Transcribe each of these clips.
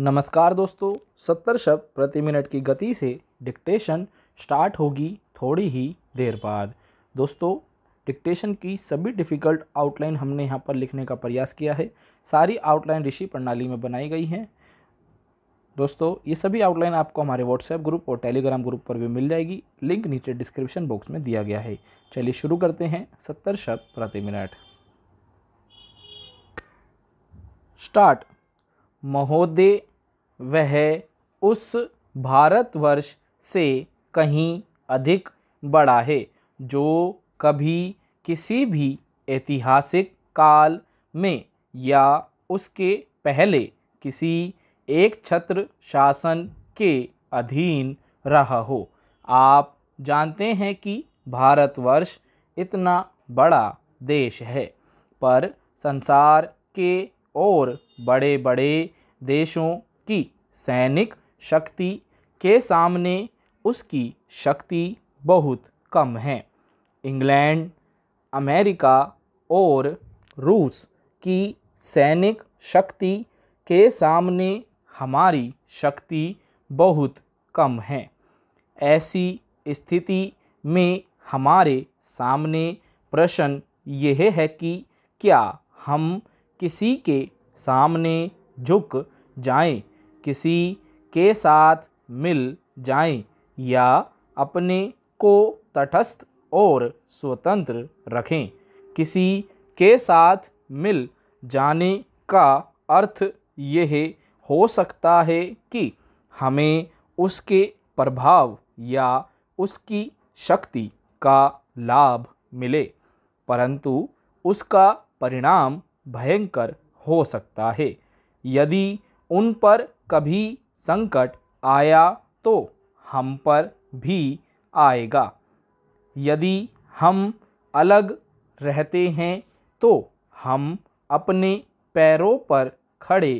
नमस्कार दोस्तों सत्तर शब्द प्रति मिनट की गति से डिक्टेशन स्टार्ट होगी थोड़ी ही देर बाद दोस्तों डिक्टेशन की सभी डिफ़िकल्ट आउटलाइन हमने यहाँ पर लिखने का प्रयास किया है सारी आउटलाइन ऋषि प्रणाली में बनाई गई हैं दोस्तों ये सभी आउटलाइन आपको हमारे व्हाट्सएप ग्रुप और टेलीग्राम ग्रुप पर भी मिल जाएगी लिंक नीचे डिस्क्रिप्शन बॉक्स में दिया गया है चलिए शुरू करते हैं सत्तर शब्द प्रति मिनट स्टार्ट महोदय वह उस भारतवर्ष से कहीं अधिक बड़ा है जो कभी किसी भी ऐतिहासिक काल में या उसके पहले किसी एक छत्र शासन के अधीन रहा हो आप जानते हैं कि भारतवर्ष इतना बड़ा देश है पर संसार के और बड़े बड़े देशों की सैनिक शक्ति के सामने उसकी शक्ति बहुत कम है इंग्लैंड अमेरिका और रूस की सैनिक शक्ति के सामने हमारी शक्ति बहुत कम है ऐसी स्थिति में हमारे सामने प्रश्न यह है कि क्या हम किसी के सामने झुक जाएं किसी के साथ मिल जाएं या अपने को तटस्थ और स्वतंत्र रखें किसी के साथ मिल जाने का अर्थ यह हो सकता है कि हमें उसके प्रभाव या उसकी शक्ति का लाभ मिले परंतु उसका परिणाम भयंकर हो सकता है यदि उन पर कभी संकट आया तो हम पर भी आएगा यदि हम अलग रहते हैं तो हम अपने पैरों पर खड़े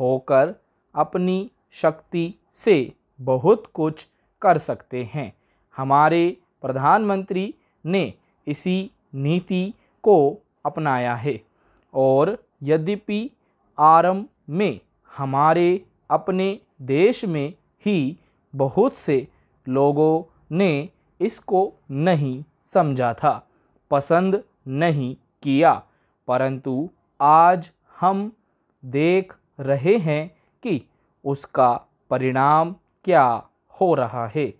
होकर अपनी शक्ति से बहुत कुछ कर सकते हैं हमारे प्रधानमंत्री ने इसी नीति को अपनाया है और यद्यपि आरंभ में हमारे अपने देश में ही बहुत से लोगों ने इसको नहीं समझा था पसंद नहीं किया परंतु आज हम देख रहे हैं कि उसका परिणाम क्या हो रहा है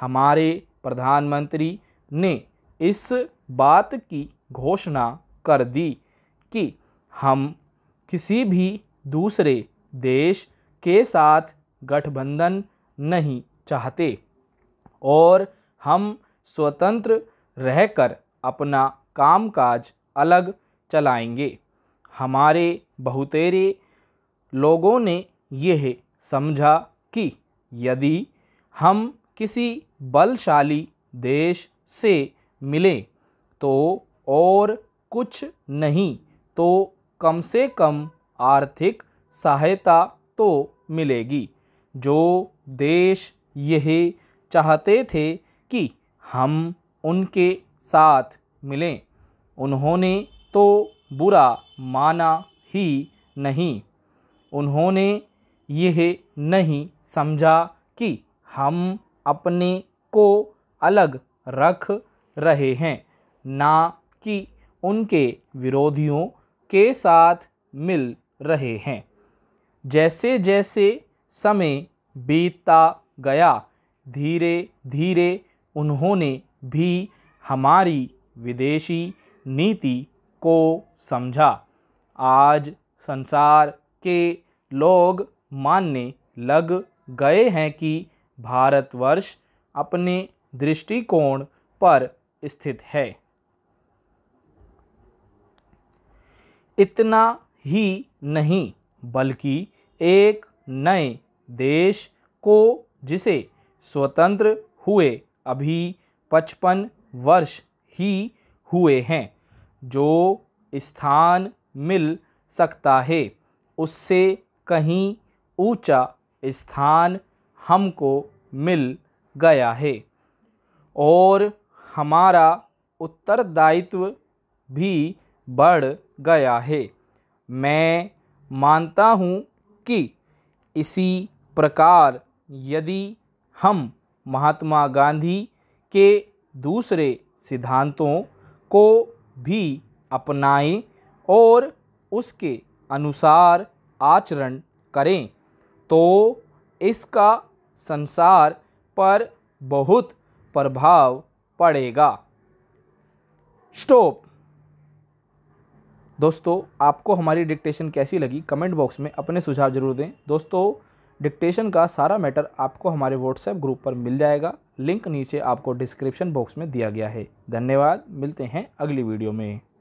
हमारे प्रधानमंत्री ने इस बात की घोषणा कर दी कि हम किसी भी दूसरे देश के साथ गठबंधन नहीं चाहते और हम स्वतंत्र रहकर अपना कामकाज अलग चलाएंगे हमारे बहुतेरे लोगों ने यह समझा कि यदि हम किसी बलशाली देश से मिलें तो और कुछ नहीं तो कम से कम आर्थिक सहायता तो मिलेगी जो देश यह चाहते थे कि हम उनके साथ मिलें उन्होंने तो बुरा माना ही नहीं उन्होंने यह नहीं समझा कि हम अपने को अलग रख रहे हैं ना कि उनके विरोधियों के साथ मिल रहे हैं जैसे जैसे समय बीतता गया धीरे धीरे उन्होंने भी हमारी विदेशी नीति को समझा आज संसार के लोग मानने लग गए हैं कि भारतवर्ष अपने दृष्टिकोण पर स्थित है इतना ही नहीं बल्कि एक नए देश को जिसे स्वतंत्र हुए अभी पचपन वर्ष ही हुए हैं जो स्थान मिल सकता है उससे कहीं ऊंचा स्थान हमको मिल गया है और हमारा उत्तरदायित्व भी बढ़ गया है मैं मानता हूँ कि इसी प्रकार यदि हम महात्मा गांधी के दूसरे सिद्धांतों को भी अपनाएं और उसके अनुसार आचरण करें तो इसका संसार पर बहुत प्रभाव पड़ेगा स्टॉप दोस्तों आपको हमारी डिक्टेशन कैसी लगी कमेंट बॉक्स में अपने सुझाव जरूर दें दोस्तों डिक्टेशन का सारा मैटर आपको हमारे व्हाट्सएप ग्रुप पर मिल जाएगा लिंक नीचे आपको डिस्क्रिप्शन बॉक्स में दिया गया है धन्यवाद मिलते हैं अगली वीडियो में